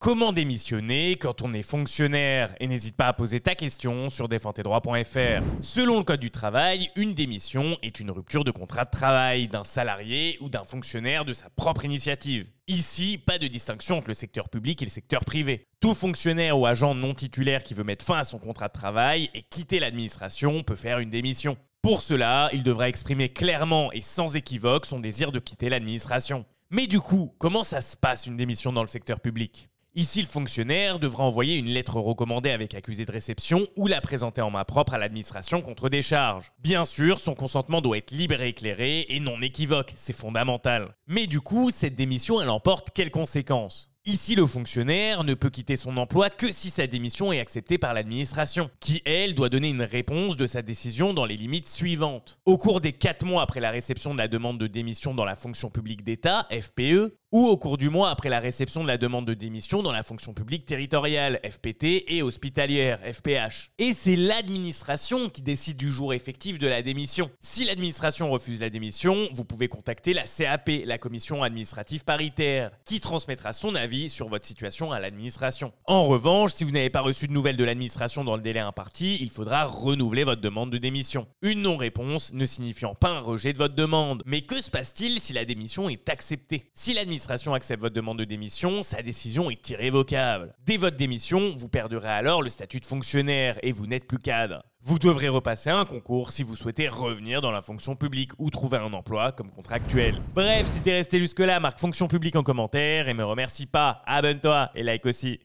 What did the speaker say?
Comment démissionner quand on est fonctionnaire Et n'hésite pas à poser ta question sur défendtesdroits.fr. Selon le Code du travail, une démission est une rupture de contrat de travail d'un salarié ou d'un fonctionnaire de sa propre initiative. Ici, pas de distinction entre le secteur public et le secteur privé. Tout fonctionnaire ou agent non titulaire qui veut mettre fin à son contrat de travail et quitter l'administration peut faire une démission. Pour cela, il devra exprimer clairement et sans équivoque son désir de quitter l'administration. Mais du coup, comment ça se passe une démission dans le secteur public Ici, le fonctionnaire devra envoyer une lettre recommandée avec accusé de réception ou la présenter en main propre à l'administration contre des charges. Bien sûr, son consentement doit être libre et éclairé et non équivoque, c'est fondamental. Mais du coup, cette démission, elle emporte quelles conséquences Ici, le fonctionnaire ne peut quitter son emploi que si sa démission est acceptée par l'administration, qui, elle, doit donner une réponse de sa décision dans les limites suivantes. Au cours des 4 mois après la réception de la demande de démission dans la fonction publique d'État, FPE, ou au cours du mois après la réception de la demande de démission dans la fonction publique territoriale, FPT, et hospitalière, FPH. Et c'est l'administration qui décide du jour effectif de la démission. Si l'administration refuse la démission, vous pouvez contacter la CAP, la commission administrative paritaire, qui transmettra son avis sur votre situation à l'administration. En revanche, si vous n'avez pas reçu de nouvelles de l'administration dans le délai imparti, il faudra renouveler votre demande de démission. Une non-réponse ne signifiant pas un rejet de votre demande. Mais que se passe-t-il si la démission est acceptée l'administration accepte votre demande de démission, sa décision est irrévocable. Dès votre démission, vous perdrez alors le statut de fonctionnaire et vous n'êtes plus cadre. Vous devrez repasser un concours si vous souhaitez revenir dans la fonction publique ou trouver un emploi comme contractuel. Bref, si t'es resté jusque-là, marque fonction publique en commentaire et me remercie pas, abonne-toi et like aussi.